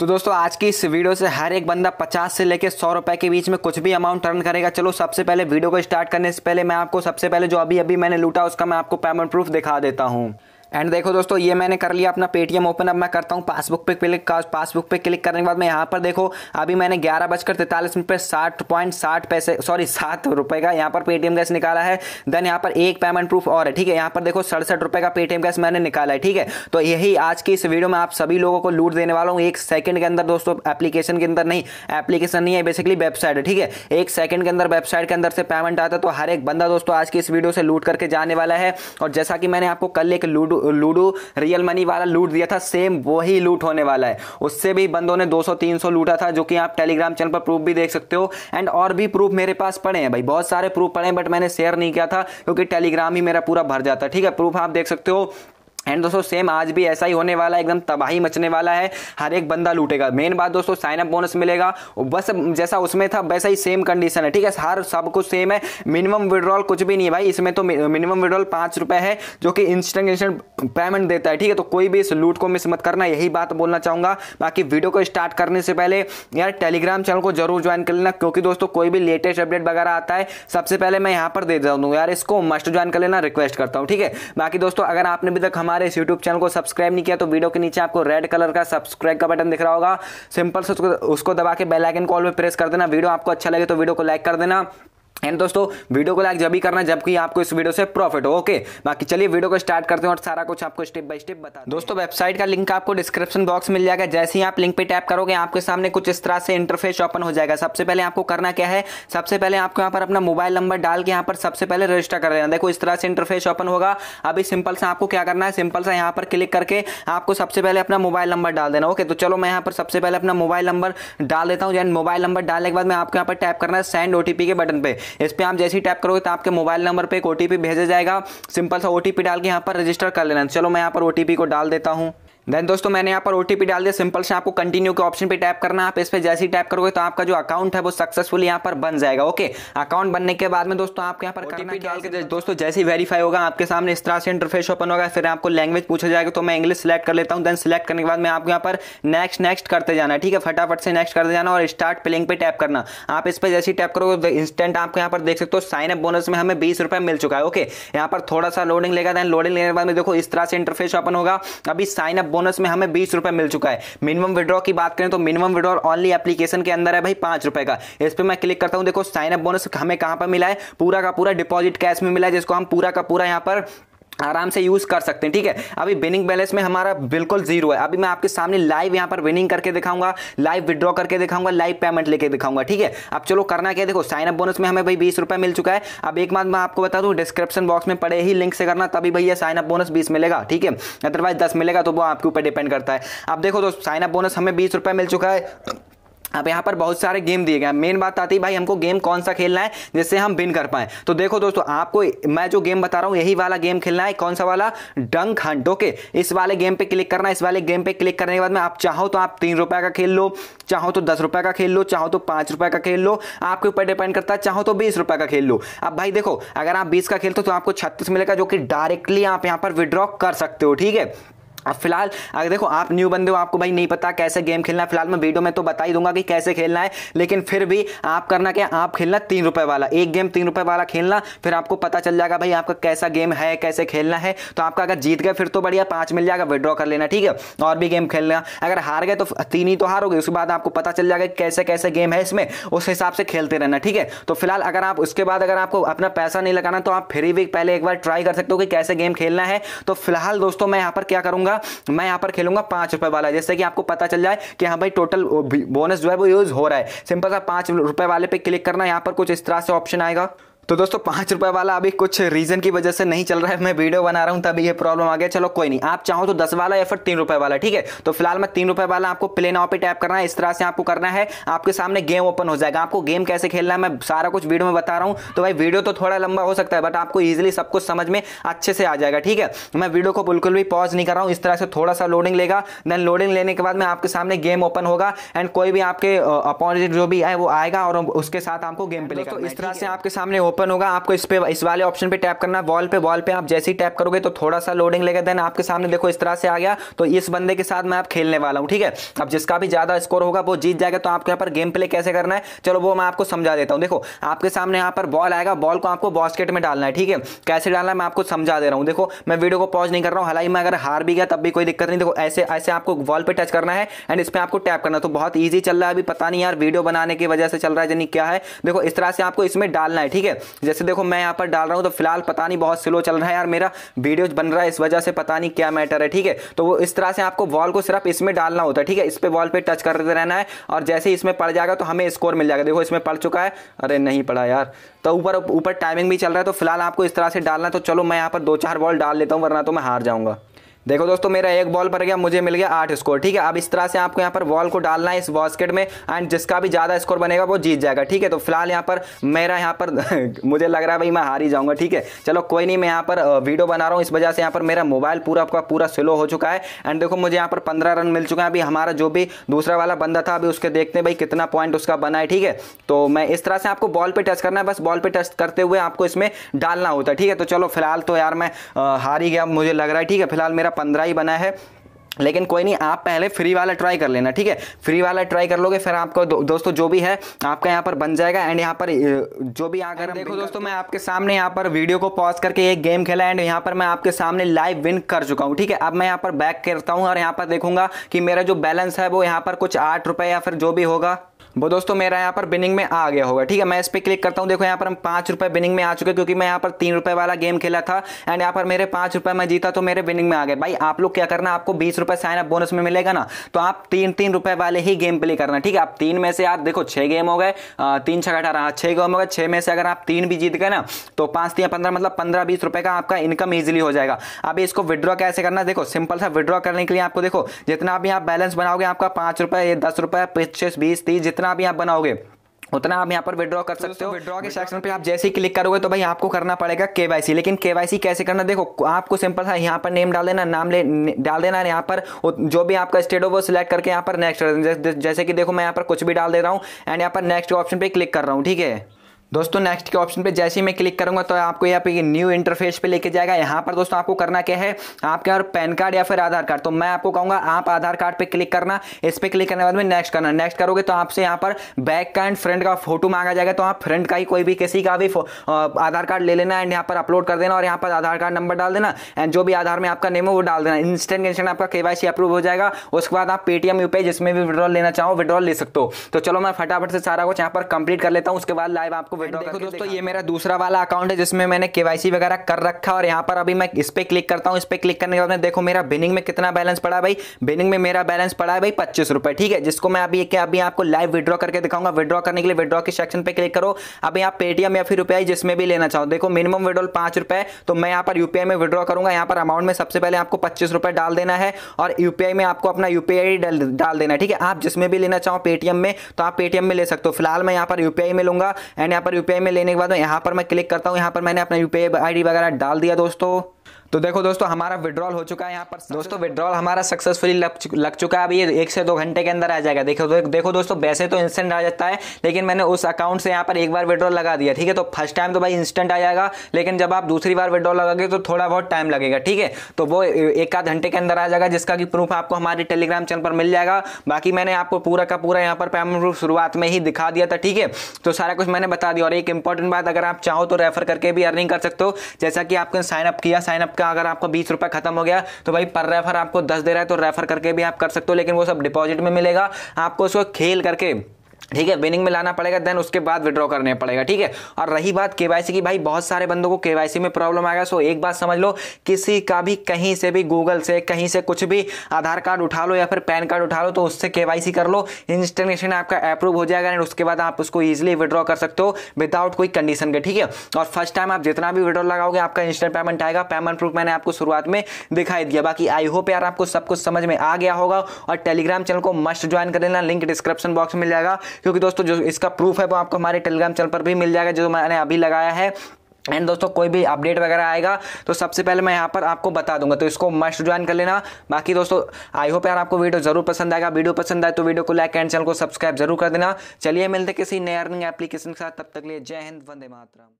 तो दोस्तों आज की इस वीडियो से हर एक बंदा 50 से लेकर सौ रुपए के बीच में कुछ भी अमाउंट टर्न करेगा चलो सबसे पहले वीडियो को स्टार्ट करने से पहले मैं आपको सबसे पहले जो अभी अभी मैंने लूटा उसका मैं आपको पेमेंट प्रूफ दिखा देता हूँ एंड देखो दोस्तों ये मैंने कर लिया अपना पेटीएम ओपन अब मैं करता हूँ पासबुक पे क्लिक पासबुक पे क्लिक करने के बाद मैं यहाँ पर देखो अभी मैंने ग्यारह बजकर तैतालीस मिनट पर साठ पॉइंट साठ पैसे सॉरी सात रुपये का यहाँ पर पेटीएम गैस निकाला है देन यहाँ पर एक पेमेंट प्रूफ और है ठीक है यहाँ पर देखो सड़सठ रुपये का पेटीएम गैस मैंने निकाला है ठीक है तो यही आज की इस वीडियो में आप सभी लोगों को लूट देने वाला हूँ एक सेकंड के अंदर दोस्तों एप्लीकेशन के अंदर नहीं एप्लीकेशन नहीं है बेसिकली वेबसाइट है ठीक है एक सेकंड के अंदर वेबसाइट के अंदर से पेमेंट आता है तो हर एक बंदा दोस्तों आज की इस वीडियो से लूट करके जाने वाला है और जैसा कि मैंने आपको कल एक लूट लूडो रियल मनी वाला लूट दिया था सेम वही लूट होने वाला है उससे भी बंदों ने 200-300 लूटा था जो कि आप टेलीग्राम चैनल पर प्रूफ भी देख सकते हो एंड और भी प्रूफ मेरे पास पड़े हैं भाई बहुत सारे प्रूफ पड़े हैं बट मैंने शेयर नहीं किया था क्योंकि टेलीग्राम ही मेरा पूरा भर जाता है ठीक है प्रूफ आप देख सकते हो एंड दोस्तों सेम आज भी ऐसा ही होने वाला है एकदम तबाही मचने वाला है हर एक बंदा लूटेगा मेन बात दोस्तों साइन अप बोनस मिलेगा बस जैसा उसमें था वैसा ही सेम कंडीशन है ठीक है हर सब कुछ सेम है मिनिमम विड्रॉल कुछ भी नहीं है भाई इसमें तो मिनिमम विड्रॉल पाँच रुपए है जो कि इंस्टेंट इंस्टेंट पेमेंट देता है ठीक है तो कोई भी इस लूट को मिस मत करना यही बात बोलना चाहूँगा बाकी वीडियो को स्टार्ट करने से पहले यार टेलीग्राम चैनल को जरूर ज्वाइन कर लेना क्योंकि दोस्तों कोई भी लेटेस्ट अपडेट वगैरह आता है सबसे पहले मैं यहाँ पर दे दूँगा यार इसको मस्ट ज्वाइन कर लेना रिक्वेस्ट करता हूँ ठीक है बाकी दोस्तों अगर आपने अभी तक हमारे हमारे इस यूट्यूब चैनल को सब्सक्राइब नहीं किया तो वीडियो के नीचे आपको रेड कलर का सब्सक्राइब का बटन दिख रहा होगा सिंपल से उसको दबा के बेलाइकन कॉल पर प्रेस कर देना वीडियो आपको अच्छा लगे तो वीडियो को लाइक कर देना एंड दोस्तों वीडियो को लाइक जब भी करना जबकि आपको इस वीडियो से प्रॉफिट हो ओके बाकी चलिए वीडियो को स्टार्ट करते हैं और सारा कुछ आपको स्टेप बाय स्टेप बता दोस्तों वेबसाइट का लिंक आपको डिस्क्रिप्शन बॉक्स मिल जाएगा जैसे ही आप लिंक पे टैप करोगे आपके सामने कुछ इस तरह से इंटरफेस ओपन हो जाएगा सबसे पहले आपको करना क्या है सबसे पहले आपको यहाँ पर अपना मोबाइल नंबर डाल के यहाँ पर सबसे पहले रजिस्टर कर लेना देखो इस तरह से इंटरफेस ओपन होगा अभी सिंपल से आपको क्या करना है सिंपल से यहाँ पर क्लिक करके आपको सबसे पहले अपना मोबाइल नंबर डाल देना ओके तो चलो मैं यहाँ पर सबसे पहले अपना मोबाइल नंबर डाल देता हूँ जैन मोबाइल नंबर डालने के बाद मैं आपको यहाँ पर टैप करना है सेंड ओ के बटन पर इस पर आप जैसे ही टैप करोगे तो आपके मोबाइल नंबर पर एक ओ भेजा जाएगा सिंपल सा ओ डाल के यहाँ पर रजिस्टर कर लेना चलो मैं यहाँ पर ओ को डाल देता हूँ देन दोस्तों मैंने यहाँ पर ओ डाल दिया सिंपल से आपको कंटिन्यू के ऑप्शन पे टैप करना आप इस पर जैसे ही टैप करोगे तो आपका जो अकाउंट है वो सक्सेसफुल यहाँ पर बन जाएगा ओके अकाउंट बनने के बाद में दोस्तों आपके यहाँ पर करना डाल के दोस्तों जैसे ही वेरीफाई होगा आपके सामने इस तरह से इंटरफेस ओपन होगा फिर आपको लैंग्वेज पूछा जाएगा तो मैं इंग्लिश सेलेक्ट कर लेता हूँ देन सिलेक्ट करने के बाद मैं आपको यहाँ पर नेक्स्ट नेक्स्ट करते जाना ठीक है फटाफट से नेक्स्ट करते जाना और स्टार्ट प्लिंग पे टैप करना आप इस पर जैसे टैप करोगे इंस्टेंट तो आपको यहाँ पर देख सकते हो साइन अप बोनस में हमें बीस रुपये मिल चुका है ओके यहाँ पर थोड़ा सा लोडिंग लेगा देन लोडिंग लेने के बाद में देखो इस तरह से इंटरफेस ओपन होगा अभी साइन अप बोनस में हमें बीस रुपए मिल चुका है मिनिमम विड्रॉ की बात करें तो मिनिमम विड्रॉ ऑनली एप्लीकेशन के अंदर है भाई पांच रुपए का इस पर मैं क्लिक करता हूँ देखो साइनअप बोनस हमें कहां पर मिला है पूरा का पूरा डिपॉजिट कैश में मिला है जिसको हम पूरा का पूरा यहाँ पर आराम से यूज़ कर सकते हैं ठीक है अभी विनिंग बैलेंस में हमारा बिल्कुल जीरो है अभी मैं आपके सामने लाइव यहाँ पर विनिंग करके दिखाऊंगा लाइव विड्रॉ करके दिखाऊंगा लाइव पेमेंट लेके दिखाऊंगा ठीक है अब चलो करना क्या देखो साइन अप बोनस में हमें भाई बीस रुपये मिल चुका है अब एक बात मैं आपको बता दूँ डिस्क्रिप्शन बॉक्स में पड़े ही लिंक से करना तभी भैया साइन अप बोनस बीस मिलेगा ठीक है अदरवाइज दस मिलेगा तो वो आपके ऊपर डिपेंड करता है अब देखो दोस्त साइन अप बोनस हमें बीस मिल चुका है अब यहाँ पर बहुत सारे गेम दिए गए हैं मेन बात आती है भाई हमको गेम कौन सा खेलना है जिससे हम बिन कर पाएं तो देखो दोस्तों आपको मैं जो गेम बता रहा हूँ यही वाला गेम खेलना है कौन सा वाला डंक हंट ओके इस वाले गेम पे क्लिक करना इस वाले गेम पे क्लिक करने के बाद में आप चाहो तो आप तीन रुपये का खेल लो चाहो तो दस रुपये का खेल लो चाहो तो पाँच रुपये का खेल लो आपके ऊपर डिपेंड करता है चाहो तो बीस रुपये का खेल लो अब भाई देखो अगर आप बीस का खेलते हो तो आपको छत्तीस मिलेगा जो कि डायरेक्टली आप यहाँ पर विड्रॉ कर सकते हो ठीक है अब फिलहाल अगर देखो आप न्यू बंदे हो आपको भाई नहीं पता कैसे गेम खेलना है फिलहाल मैं वीडियो में तो बता ही दूंगा कि कैसे खेलना है लेकिन फिर भी आप करना क्या आप खेलना तीन रुपये वाला एक गेम तीन रुपये वाला खेलना फिर आपको पता चल जाएगा भाई आपका कैसा गेम है कैसे खेलना है तो आपका अगर जीत गए फिर तो बढ़िया पाँच मिल जाएगा विड्रॉ कर लेना ठीक है और भी गेम खेलना अगर हार गए तो तीन ही तो हारोगे उसके बाद आपको पता चल जाएगा कैसे कैसे गेम है इसमें उस हिसाब से खेलते रहना ठीक है तो फिलहाल अगर आप उसके बाद अगर आपको अपना पैसा नहीं लगाना तो आप फ्री भी पहले एक बार ट्राई कर सकते हो कि कैसे गेम खेलना है तो फिलहाल दोस्तों मैं यहाँ पर क्या करूँगा होगा मैं यहां पर खेलूंगा पांच रुपए वाला जैसे कि आपको पता चल जाए कि हाँ भाई टोटल बोनस जो है वो यूज़ हो रहा है सिंपल सा पांच रुपए वाले पे क्लिक करना यहां पर कुछ इस तरह से ऑप्शन आएगा तो दोस्तों पाँच रुपये वाला अभी कुछ रीज़न की वजह से नहीं चल रहा है मैं वीडियो बना रहा हूँ तभी ये प्रॉब्लम आ गया चलो कोई नहीं आप चाहो तो दस वाला या फिर तीन रुपये वाला ठीक है तो फिलहाल मैं तीन रुपये वाला आपको प्ले नाव पे टैप करना है इस तरह से आपको करना है आपके सामने गेम ओपन हो जाएगा आपको गेम कैसे खेलना है मैं सारा कुछ वीडियो में बता रहा हूँ तो भाई वीडियो तो थोड़ा लंबा हो सकता है बट आपको ईजिली सब कुछ समझ में अच्छे से आ जाएगा ठीक है मैं वीडियो को बिल्कुल भी पॉज नहीं कर रहा हूँ इस तरह से थोड़ा सा लोडिंग लेगा देन लोडिंग लेने के बाद मैं आपके सामने गेम ओपन होगा एंड कोई भी आपके अपोजिट जो भी है वो आएगा और उसके साथ आपको गेम प्ले इस तरह से आपके सामने ओपन ओपन होगा आपको इस पे इस वाले ऑप्शन पे टैप करना वॉल पे वॉल पे आप जैसे ही टैप करोगे तो थोड़ा सा लोडिंग लेगा देन आपके सामने देखो इस तरह से आ गया तो इस बंदे के साथ मैं आप खेलने वाला हूँ ठीक है अब जिसका भी ज़्यादा स्कोर होगा वो जीत जाएगा तो आपको यहाँ पर गेम प्ले कैसे करना है चलो वो मैं आपको समझा देता हूँ देखो आपके सामने यहाँ पर बॉल आएगा बॉल को आपको बास्केट में डालना है ठीक है कैसे डालना है मैं आपको समझा दे रहा हूँ देखो मैं वीडियो को पॉज नहीं कर रहा हूँ हालांकि मैं अगर हार भी गया तब भी कोई दिक्कत नहीं देखो ऐसे ऐसे आपको वॉल पर टच करना है एंड इस पर आपको टैप करना तो बहुत ईजी चल रहा है अभी पता नहीं यार वीडियो बनाने की वजह से चल रहा है यानी क्या है देखो इस तरह से आपको इसमें डालना है ठीक है जैसे देखो मैं यहाँ पर डाल रहा हूँ तो फिलहाल पता नहीं बहुत स्लो चल रहा है यार मेरा वीडियो बन रहा है इस वजह से पता नहीं क्या मैटर है ठीक है तो वो इस तरह से आपको बॉल को सिर्फ इसमें डालना होता है ठीक है इस पर वॉल पर टच करते रहना है और जैसे ही इसमें पड़ जाएगा तो हमें स्कोर मिल जाएगा देखो इसमें पड़ चुका है अरे नहीं पड़ा यार तो ऊपर ऊपर टाइमिंग भी चल रहा है तो फिलहाल आपको इस तरह से डालना तो चलो मैं यहाँ पर दो चार बॉल डाल लेता हूँ वरना तो मैं हार जाऊँगा देखो दोस्तों मेरा एक बॉल पर गया मुझे मिल गया आठ स्कोर ठीक है अब इस तरह से आपको यहाँ पर बॉल को डालना है इस बास्केट में एंड जिसका भी ज़्यादा स्कोर बनेगा वो जीत जाएगा ठीक है तो फिलहाल यहाँ पर मेरा यहाँ पर मुझे लग रहा है भाई मैं हार ही जाऊँगा ठीक है चलो कोई नहीं मैं यहाँ पर वीडियो बना रहा हूँ इस वजह से यहाँ पर मेरा मोबाइल पूरा आपका पूरा स्लो हो चुका है एंड देखो मुझे यहाँ पर पंद्रह रन मिल चुका है अभी हमारा जो भी दूसरा वाला बंदा था अभी उसके देखते हैं भाई कितना पॉइंट उसका बना है ठीक है तो मैं इस तरह से आपको बॉल पर टच करना है बस बॉल पर टच करते हुए आपको इसमें डालना होता है ठीक है तो चलो फिलहाल तो यार मैं हार ही गया मुझे लग रहा है ठीक है फिलहाल मेरा पंद्रह ही बना है लेकिन कोई नहीं आप पहले फ्री वाला ट्राई कर लेना ठीक है फ्री वाला ट्राई कर लोगे फिर आपको दो, दोस्तों जो भी है आपका यहाँ पर बन जाएगा एंड यहाँ पर जो भी अगर देखो दोस्तों मैं आपके सामने यहाँ पर वीडियो को पॉज करके एक गेम खेला एंड यहाँ पर मैं आपके सामने लाइव विन कर चुका हूँ ठीक है अब मैं यहाँ पर बैक करता हूँ और यहाँ पर देखूंगा कि मेरा जो बैलेंस है वो यहाँ पर कुछ आठ या फिर जो भी होगा वो दोस्तों मेरा यहाँ पर बिनिंग में आ गया होगा ठीक है मैं इस पर क्लिक करता हूँ देखो यहाँ पर हम पाँच रुपये बिनिंग में आ चुके क्योंकि मैं यहाँ पर तीन रुपये वाला गेम खेला था एंड यहाँ पर मेरे पाँच रुपये में जीता तो मेरे बिनिंग में आ गए भाई आप लोग क्या करना आपको बीस रुपये साइन अप बोनस में मिलेगा ना तो आप तीन तीन रुपये वाले ही गेम प्ले करना ठीक है आप तीन में से यार देखो छः गेम हो गए तीन छः अठारह छः गेम हो गए छः में से अगर आप तीन भी जीत गए ना तो पाँच तीन पंद्रह मतलब पंद्रह बीस रुपये का आपका इनकम ईजिली हो जाएगा अभी इसको विड्रॉ कैसे करना देखो सिंपल सा विड्रॉ करने के लिए आपको देखो जितना भी आप बैलेंस बनाओगे आपका पाँच रुपये दस रुपये पच्चीस बीस तीस जितना आप यहाँ बनाओगे उतना आप यहाँ पर विड्रॉ कर सकते हो विड्रॉ के सेक्शन पे आप जैसे ही क्लिक करोगे तो भाई आपको करना पड़ेगा केवाईसी लेकिन केवाईसी कैसे करना देखो आपको सिंपल सा यहाँ पर नेम डाल देना नाम ले डाल देना यहाँ पर जो भी आपका स्टेट हो वो सिलेक्ट करके यहाँ पर नेक्स्ट जैसे कि देखो मैं यहाँ पर कुछ भी डाल दे रहा हूँ एंड यहाँ पर नेक्स्ट ऑप्शन पर क्लिक कर रहा हूँ ठीक है दोस्तों नेक्स्ट के ऑप्शन पे जैसे ही मैं क्लिक करूंगा तो आपको यहाँ पे न्यू इंटरफेस पे लेके जाएगा यहाँ पर दोस्तों आपको करना क्या है आपके और पैन कार्ड या फिर आधार कार्ड तो मैं आपको कहूँगा आप आधार कार्ड पे क्लिक करना इस पर क्लिक करने के बाद में नेक्स्ट करना नेक्स्ट करोगे तो आपसे यहाँ पर बैक का एंड फ्रंट का फोटो मांगा जाएगा तो आप फ्रंट का ही कोई भी किसी का भी आधार कार्ड ले लेना एंड यहाँ पर अपलोड कर देना और यहाँ पर आधार कार्ड नंबर डाल देना एंड जो भी आधार में आपका नेम है वो डाल देना इंस्टेंट इंस्टेंट आपका के अप्रूव हो जाएगा उसके बाद आप पेटीएम यू जिसमें भी विड्रॉल लेना चाहो विड्रॉल ले सकते हो तो चलो मैं फटाफट से सारा कुछ यहाँ पर कंप्लीट कर लेता हूँ उसके बाद लाइव आपको देखो दोस्तों ये मेरा दूसरा वाला अकाउंट है जिसमें मैंने केवाईसी वगैरह कर रखा और यहाँ पर अभी मैं इस पे क्लिक करता हूँ इस पर क्लिक करने के बाद में देखो मेरा बिनिंग में कितना बैलेंस पड़ा भाई बिनिंग में मेरा बैलेंस पड़ा है भाई पच्चीस रुपए ठीक है जिसको मैं अभी अभी आपको लाइव विद्रॉ करके दिखाऊंगा विड्रॉ करने के लिए विद्रॉ के सेक्शन पर क्लिक करो अभी आप पेटीएम या फिर रुपया जिसमें भी लेना चाहो देखो मिनिमम विड्रॉल पांच रुपए तो मैं यहाँ पर यूपीआई में विड्रॉ करूंगा यहाँ पर अमाउंट में सबसे पहले आपको पच्चीस रुपए डाल देना है और यूपीआई में आपको अपना यूपीआई डाल देना है ठीक है आप जिसमें भी लेना चाहो पेटीएम में तो आप पेटीएम में ले सकते हो फिलहाल मैं यहाँ पर यूपीआई में लूंगा एंड यहाँ पर यूपीआई में लेने के बाद यहाँ पर मैं क्लिक करता हूँ यहाँ पर मैंने अपना यूपीआई आईडी वगैरह डाल दिया दोस्तों तो देखो दोस्तों हमारा विड्रॉल हो चुका है यहाँ पर दोस्तों विड्रॉल हमारा सक्सेसफुली लग, लग चुका है अभी ये एक से दो घंटे के अंदर आ जाएगा देखो दो, देखो दोस्तों वैसे तो इंस्टेंट आ जाता है लेकिन मैंने उस अकाउंट से यहाँ पर एक बार विड्रॉल लगा दिया ठीक है तो फर्स्ट टाइम तो भाई इंस्टेंट आ जाएगा लेकिन जब आप दूसरी बार विड्रॉल लगाओगे तो थोड़ा बहुत टाइम लगेगा ठीक है तो वो एक आध घंटे के अंदर आ जाएगा जिसका कि प्रूफ आपको हमारे टेलीग्राम चैनल पर मिल जाएगा बाकी मैंने आपको पूरा का पूरा यहाँ पर पेमेंट प्रूफ शुरुआत में ही दिखा दिया था ठीक है तो सारा कुछ मैंने बता दिया और एक इंपॉर्टेंट बात अगर आप चाहो तो रेफर करके भी अर्निंग कर सकते हो जैसा कि आपने साइनअप किया साइन लाइनअप का अगर आपका बीस रुपए खत्म हो गया तो भाई पर रेफर आपको दस दे रहा है तो रेफर करके भी आप कर सकते हो लेकिन वो सब डिपॉजिट में मिलेगा आपको उसको खेल करके ठीक है विनिंग में लाना पड़ेगा देन उसके बाद विड्रॉ करने पड़ेगा ठीक है और रही बात केवाईसी की भाई बहुत सारे बंदों को केवाईसी में प्रॉब्लम आएगा सो एक बात समझ लो किसी का भी कहीं से भी गूगल से कहीं से कुछ भी आधार कार्ड उठा लो या फिर पैन कार्ड उठा लो तो उससे केवाईसी कर लो इंस्टॉलेशन आपका अप्रूव हो जाएगा एंड उसके बाद आप उसको ईजिली विड्रॉ कर सकते हो विदाउट कोई कंडीशन के ठीक है और फर्स्ट टाइम आप जितना भी विड्रॉ लगाओगे आपका इंस्टेंट पेमेंट आएगा पेमेंट प्रूफ मैंने आपको शुरुआत में दिखाई दिया बाकी आई होप यार आपको सब कुछ समझ में आ गया होगा और टेलीग्राम चैनल को मस्ट ज्वाइन कर लेना लिंक डिस्क्रिप्शन बॉक्स में मिल जाएगा क्योंकि दोस्तों जो इसका प्रूफ है वो आपको हमारे टेलीग्राम चैनल पर भी मिल जाएगा जो मैंने अभी लगाया है एंड दोस्तों कोई भी अपडेट वगैरह आएगा तो सबसे पहले मैं यहाँ पर आपको बता दूंगा तो इसको मस्ट ज्वाइन कर लेना बाकी दोस्तों आई होप यार आपको वीडियो जरूर पसंद आएगा वीडियो पसंद आए तो वीडियो को लाइक एंड चैनल को सब्सक्राइब जरूर कर देना चलिए मिलते किसी नए अर्निंग एप्लीकेशन के साथ तब तक लिए जय हिंद वंदे मातरम